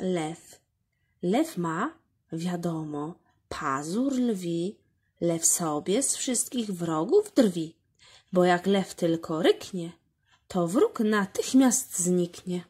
lew. Lew ma, wiadomo, pazur lwi, lew sobie z wszystkich wrogów drwi, bo jak lew tylko ryknie, to wróg natychmiast zniknie.